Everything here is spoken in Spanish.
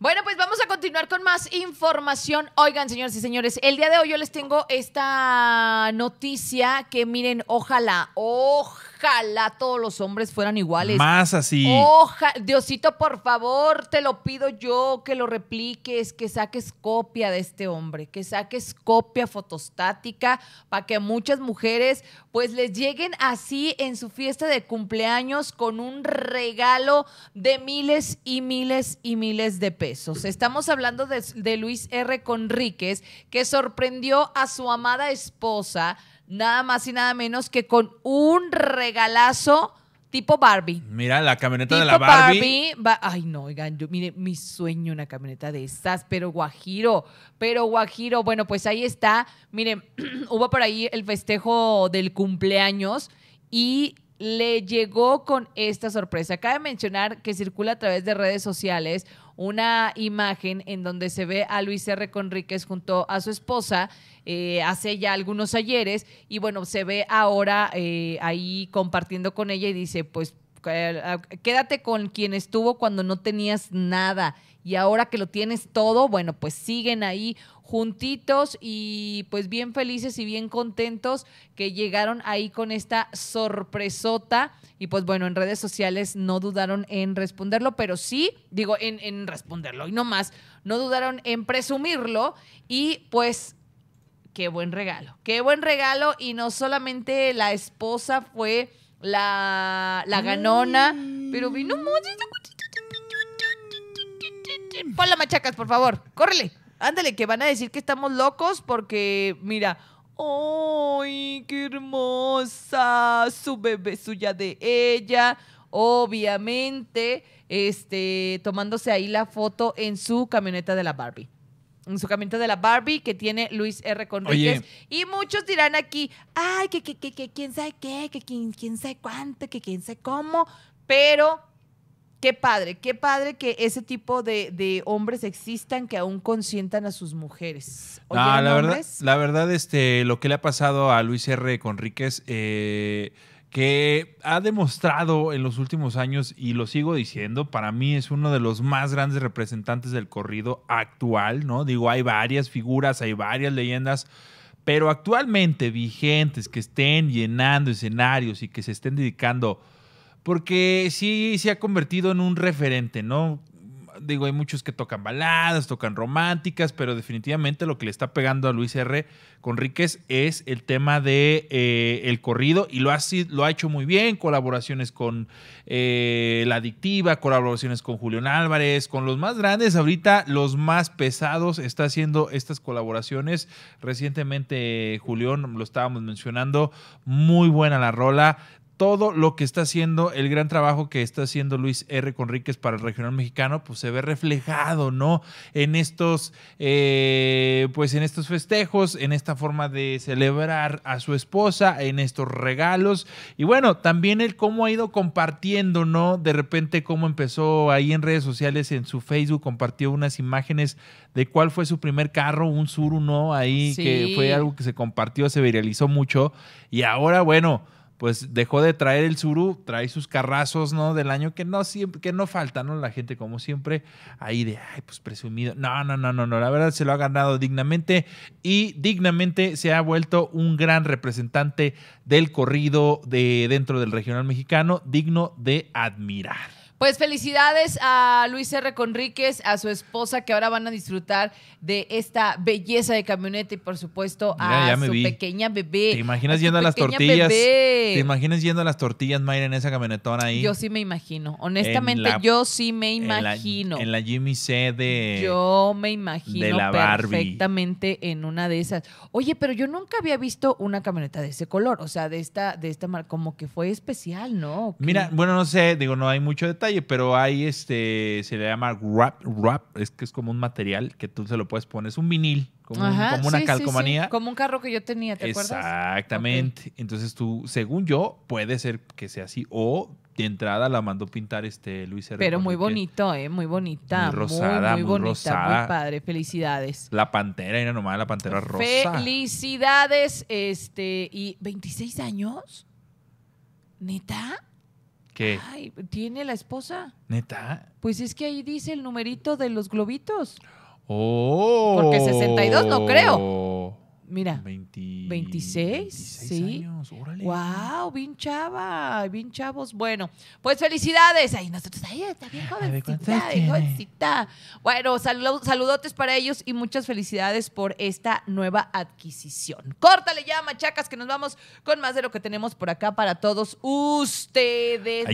Bueno, pues vamos a continuar con más información. Oigan, señores y señores, el día de hoy yo les tengo esta noticia que miren, ojalá, ojalá Ojalá todos los hombres fueran iguales. Más así. Oja, Diosito, por favor, te lo pido yo que lo repliques, que saques copia de este hombre, que saques copia fotostática para que muchas mujeres pues les lleguen así en su fiesta de cumpleaños con un regalo de miles y miles y miles de pesos. Estamos hablando de Luis R. Conríquez, que sorprendió a su amada esposa nada más y nada menos que con un regalazo tipo Barbie. Mira, la camioneta de la Barbie. Barbie Ay, no, oigan, yo, mire, mi sueño una camioneta de esas, pero Guajiro, pero Guajiro. Bueno, pues ahí está. Miren, hubo por ahí el festejo del cumpleaños y le llegó con esta sorpresa. Cabe mencionar que circula a través de redes sociales una imagen en donde se ve a Luis R. Conríquez junto a su esposa eh, hace ya algunos ayeres y bueno, se ve ahora eh, ahí compartiendo con ella y dice, pues eh, ah, quédate con quien estuvo cuando no tenías nada y ahora que lo tienes todo, bueno, pues siguen ahí juntitos y pues bien felices y bien contentos que llegaron ahí con esta sorpresota y pues bueno, en redes sociales no dudaron en responderlo, pero sí, digo, en, responderlo y no más, no dudaron en presumirlo y pues qué buen regalo, qué buen regalo y no solamente la esposa fue la, ganona, pero vino mm. mucho Pon machacas, por favor. Córrele. Ándale, que van a decir que estamos locos porque, mira, ¡ay, qué hermosa! Su bebé suya de ella. Obviamente, este, tomándose ahí la foto en su camioneta de la Barbie en su camioneta de la Barbie que tiene Luis R. Conríguez. Y muchos dirán aquí, ay, que, que, que, quién sabe qué, que quién, quién sabe cuánto, que quién sabe cómo, pero qué padre, qué padre que ese tipo de, hombres existan que aún consientan a sus mujeres. Ah, la verdad, la verdad, este, lo que le ha pasado a Luis R. Conríquez, eh, que ha demostrado en los últimos años, y lo sigo diciendo, para mí es uno de los más grandes representantes del corrido actual, ¿no? Digo, hay varias figuras, hay varias leyendas pero actualmente vigentes que estén llenando escenarios y que se estén dedicando porque sí se ha convertido en un referente, ¿no? Digo, hay muchos que tocan baladas, tocan románticas, pero definitivamente lo que le está pegando a Luis R. Conríquez es el tema de eh, corrido y lo ha, lo ha hecho muy bien, colaboraciones con eh, La Adictiva, colaboraciones con Julián Álvarez, con los más grandes, ahorita los más pesados está haciendo estas colaboraciones. Recientemente Julián, lo estábamos mencionando, muy buena la rola todo lo que está haciendo, el gran trabajo que está haciendo Luis R. Conríquez para el regional mexicano, pues se ve reflejado, ¿no? En estos, eh, pues en estos festejos, en esta forma de celebrar a su esposa, en estos regalos. Y bueno, también el cómo ha ido compartiendo, ¿no? De repente cómo empezó ahí en redes sociales, en su Facebook, compartió unas imágenes de cuál fue su primer carro, un Sur ¿no? Ahí, que fue algo que se compartió, se viralizó mucho. Y ahora, bueno pues dejó de traer el surú, trae sus carrazos, ¿no? Del año que no siempre, que no falta, ¿no? La gente como siempre ahí de, ay, pues presumido. No, no, no, no, no. La verdad se lo ha ganado dignamente y dignamente se ha vuelto un gran representante del corrido de dentro del regional mexicano, digno de admirar. Pues felicidades a Luis R. Conríquez, a su esposa, que ahora van a disfrutar de esta belleza de camioneta y, por supuesto, a su pequeña bebé. ¿Te imaginas yendo a las tortillas? ¿Te imaginas yendo a las tortillas, Mayra, en esa camionetona ahí? Yo sí me imagino. Honestamente, yo sí me imagino. En la, Jimmy C de. Yo me imagino perfectamente en una de esas. Oye, pero yo nunca había visto una camioneta de ese color, o sea, de esta, de esta marca, como que fue especial, ¿no? Mira, bueno, no sé, digo, no hay mucho detalle pero hay este, se le llama wrap, wrap, es que es como un material que tú se lo puedes poner, es un vinil, como, una calcomanía. Como un carro que yo tenía, ¿te Exactamente. acuerdas? Exactamente. Entonces tú, según yo, puede ser que sea así o de entrada la mandó pintar este Luis Herrera. Pero muy bonito, eh, muy bonita. Muy rosada, muy, bonita, muy padre. Felicidades. La pantera, era nomás la pantera rosa. Felicidades, este, y 26 años. ¿Neta? Ay, ¿tiene la esposa? ¿Neta? Pues es que ahí dice el numerito de los globitos. Oh. Porque 62 no creo mira, 26, ¿sí? Años, órale. Wow, bien chava, bien chavos. Bueno, pues felicidades. Ahí nosotros, ahí está bien jovencita, bien jovencita. Bueno, saludos, saludotes para ellos y muchas felicidades por esta nueva adquisición. Córtale ya, machacas, que nos vamos con más de lo que tenemos por acá para todos ustedes.